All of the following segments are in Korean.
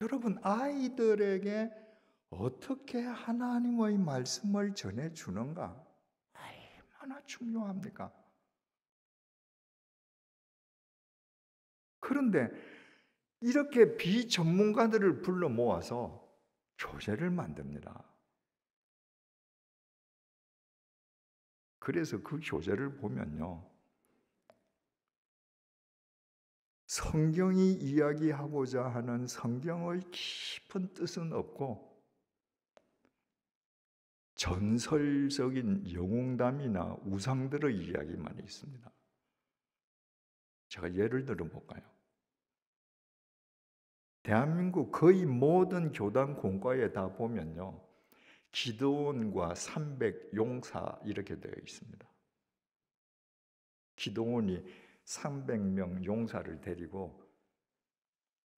여러분, 아이들에게 어떻게 하나님의 말씀을 전해주는가? 얼마나 중요합니까? 그런데 이렇게 비전문가들을 불러 모아서 교재를 만듭니다. 그래서 그 교재를 보면요. 성경이 이야기하고자 하는 성경의 깊은 뜻은 없고 전설적인 영웅담이나 우상들의 이야기만 있습니다. 제가 예를 들어볼까요? 대한민국 거의 모든 교단 공과에 다 보면요. 기도원과 300 용사 이렇게 되어 있습니다. 기도원이 300명 용사를 데리고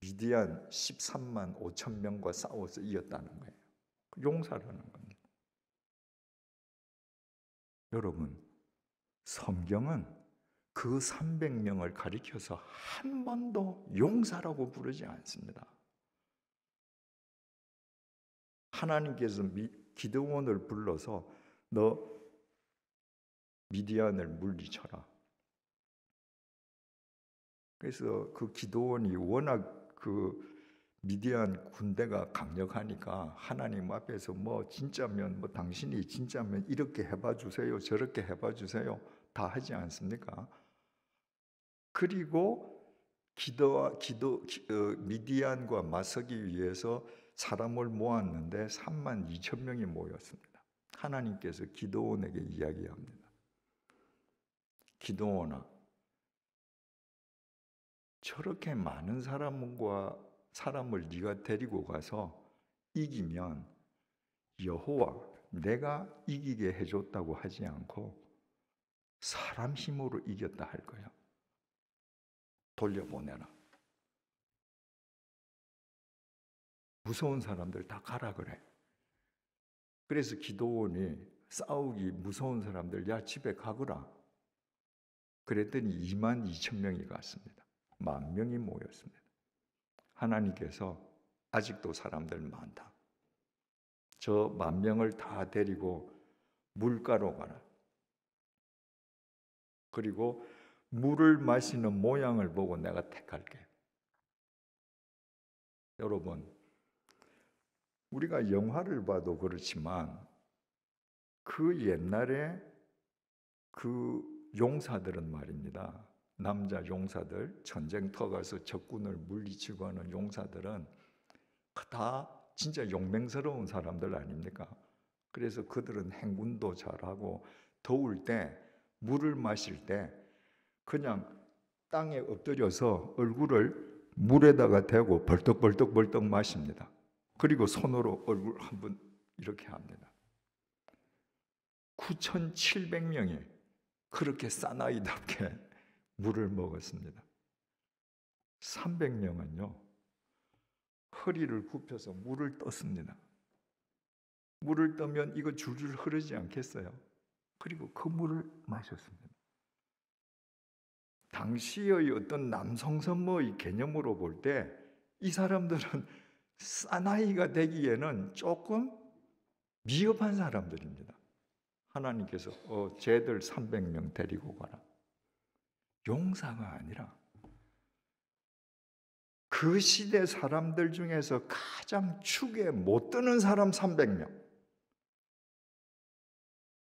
미디안 13만 5천 명과 싸워서 이겼다는 거예요. 그 용사라는 겁니다. 여러분, 성경은 그 300명을 가리켜서 한 번도 용사라고 부르지 않습니다. 하나님께서 미, 기도원을 불러서 너 미디안을 물리쳐라. 그래서 그 기도원이 워낙 그 미디안 군대가 강력하니까 하나님 앞에서 뭐 진짜면 뭐 당신이 진짜면 이렇게 해봐 주세요 저렇게 해봐 주세요 다 하지 않습니까? 그리고 기도와 기도 어, 미디안과 맞서기 위해서 사람을 모았는데 3만 2천 명이 모였습니다. 하나님께서 기도원에게 이야기합니다. 기도원아 저렇게 많은 사람과 사람을 네가 데리고 가서 이기면 여호와 내가 이기게 해줬다고 하지 않고 사람 힘으로 이겼다 할 거야. 돌려보내라. 무서운 사람들 다 가라 그래. 그래서 기도원이 싸우기 무서운 사람들 야 집에 가거라. 그랬더니 2만 2천 명이 갔습니다. 만 명이 모였습니다. 하나님께서 아직도 사람들 많다. 저 만 명을 다 데리고 물가로 가라. 그리고 물을 마시는 모양을 보고 내가 택할게. 여러분, 우리가 영화를 봐도 그렇지만 그 옛날에 그 용사들은 말입니다. 남자 용사들, 전쟁터 가서 적군을 물리치고 하는 용사들은 다 진짜 용맹스러운 사람들 아닙니까? 그래서 그들은 행군도 잘하고 더울 때 물을 마실 때 그냥 땅에 엎드려서 얼굴을 물에다가 대고 벌떡벌떡벌떡 벌떡 마십니다. 그리고 손으로 얼굴 한번 이렇게 합니다. 9,700명이 그렇게 사나이답게 물을 먹었습니다. 300명은요, 허리를 굽혀서 물을 떴습니다. 물을 떠면 이거 줄줄 흐르지 않겠어요? 그리고 그 물을 마셨습니다. 당시의 어떤 남성선모의 개념으로 볼 때 이 사람들은 사나이가 되기에는 조금 미흡한 사람들입니다. 하나님께서 어, 쟤들 300명 데리고 가라. 용사가 아니라 그 시대 사람들 중에서 가장 축에 못 드는 사람 300명.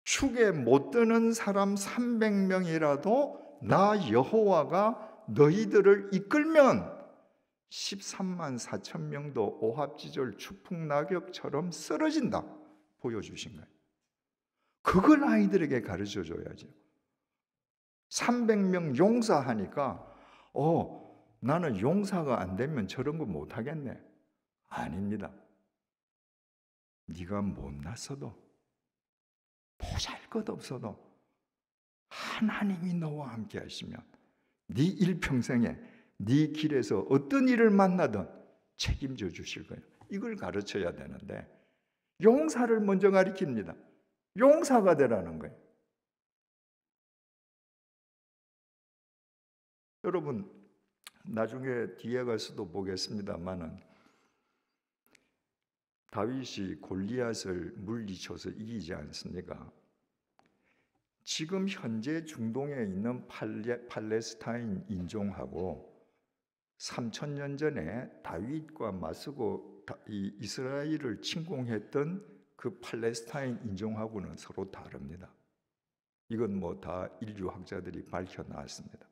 축에 못 드는 사람 300명이라도 나 여호와가 너희들을 이끌면 13만 4천 명도 오합지졸 추풍낙엽처럼 쓰러진다. 보여주신 거예요. 그걸 아이들에게 가르쳐 줘야죠. 300명 용사하니까 어, 나는 용사가 안 되면 저런 거 못 하겠네. 아닙니다. 네가 못났어도 보잘것없어도 하나님이 너와 함께 하시면 네 일평생에 네 길에서 어떤 일을 만나든 책임져 주실 거예요. 이걸 가르쳐야 되는데 용사를 먼저 가리킵니다. 용사가 되라는 거예요. 여러분 나중에 뒤에 가서도 보겠습니다만은 다윗이 골리앗을 물리쳐서 이기지 않습니까? 지금 현재 중동에 있는 팔레, 팔레스타인 인종하고 3 0 0 0년 전에 다윗과 맞서고 이스라엘을 침공했던 그 팔레스타인 인종하고는 서로 다릅니다. 이건 뭐 다 인류 학자들이 밝혀 나왔습니다.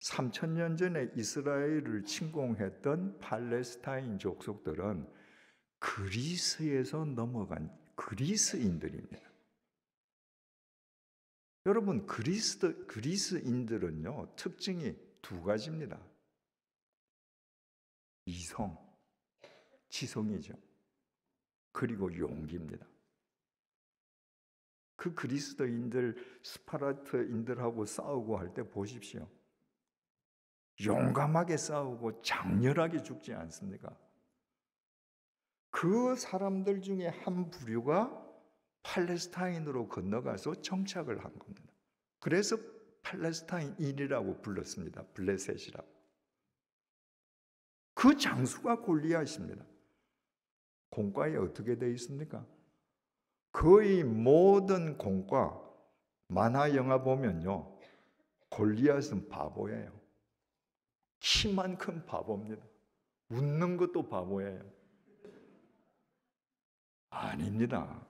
3 0 0 0년 전에 이스라엘을 침공했던 팔레스타인 족속들은 그리스에서 넘어간 그리스인들입니다. 여러분 그리스 그리스인들은요 특징이 두 가지입니다. 이성, 지성이죠. 그리고 용기입니다. 그 그리스도인들 스파르타인들하고 싸우고 할 때 보십시오. 용감하게 싸우고 장렬하게 죽지 않습니까? 그 사람들 중에 한 부류가 팔레스타인으로 건너가서 정착을 한 겁니다. 그래서 팔레스타인인이라고 불렀습니다. 블레셋이라고. 그 장수가 골리앗입니다. 공과에 어떻게 되어 있습니까? 거의 모든 공과 만화 영화 보면요. 골리앗은 바보예요. 키만큼 바보입니다. 웃는 것도 바보예요. 아닙니다.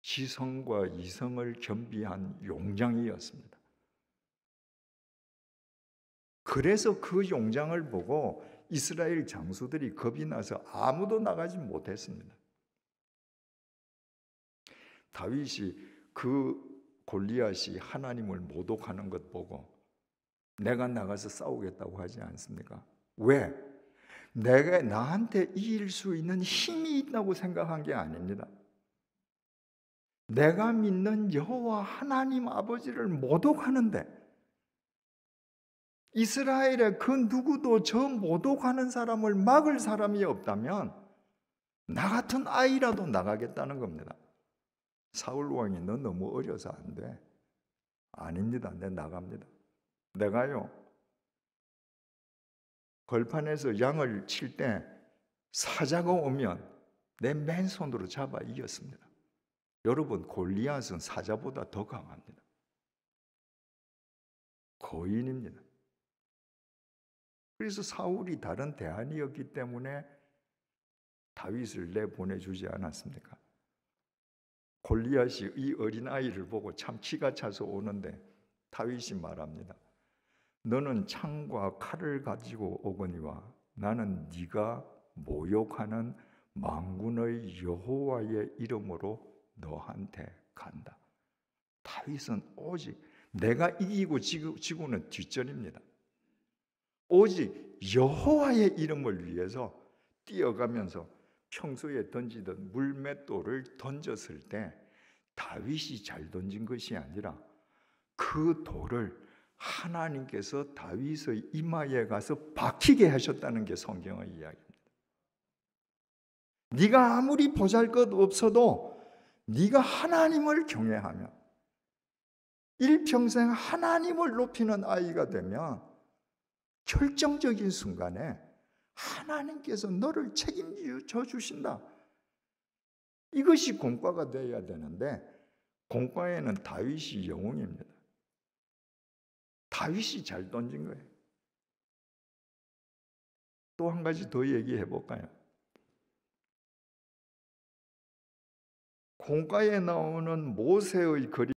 지성과 이성을 겸비한 용장이었습니다. 그래서 그 용장을 보고 이스라엘 장수들이 겁이 나서 아무도 나가지 못했습니다. 다윗이 그 골리앗이 하나님을 모독하는 것 보고 내가 나가서 싸우겠다고 하지 않습니까? 왜? 내가 나한테 이길 수 있는 힘이 있다고 생각한 게 아닙니다. 내가 믿는 여호와 하나님 아버지를 모독하는데 이스라엘의 그 누구도 저 모독하는 사람을 막을 사람이 없다면 나 같은 아이라도 나가겠다는 겁니다. 사울 왕이 너 너무 어려서 안 돼. 아닙니다. 내 나갑니다. 내가요, 걸판에서 양을 칠 때 사자가 오면 내 맨손으로 잡아 이겼습니다. 여러분, 골리앗은 사자보다 더 강합니다. 고인입니다. 그래서 사울이 다른 대안이었기 때문에 다윗을 내 보내주지 않았습니까? 골리앗이 이 어린 아이를 보고 참 키가 차서 오는데 다윗이 말합니다. 너는 창과 칼을 가지고 오거니와 나는 네가 모욕하는 망군의 여호와의 이름으로 너한테 간다. 다윗은 오직 내가 이기고 지고, 는 뒷전입니다. 오직 여호와의 이름을 위해서 뛰어가면서 평소에 던지던 물맷돌을 던졌을 때 다윗이 잘 던진 것이 아니라 그 돌을 하나님께서 다윗의 이마에 가서 박히게 하셨다는 게 성경의 이야기입니다. 네가 아무리 보잘것 없어도 네가 하나님을 경외하면 일평생 하나님을 높이는 아이가 되면 결정적인 순간에 하나님께서 너를 책임져 주신다. 이것이 공과가 되어야 되는데 공과에는 다윗이 영웅입니다. 다윗이 잘 던진 거예요. 또 한 가지 더 얘기해 볼까요? 공가에 나오는 모세의 그림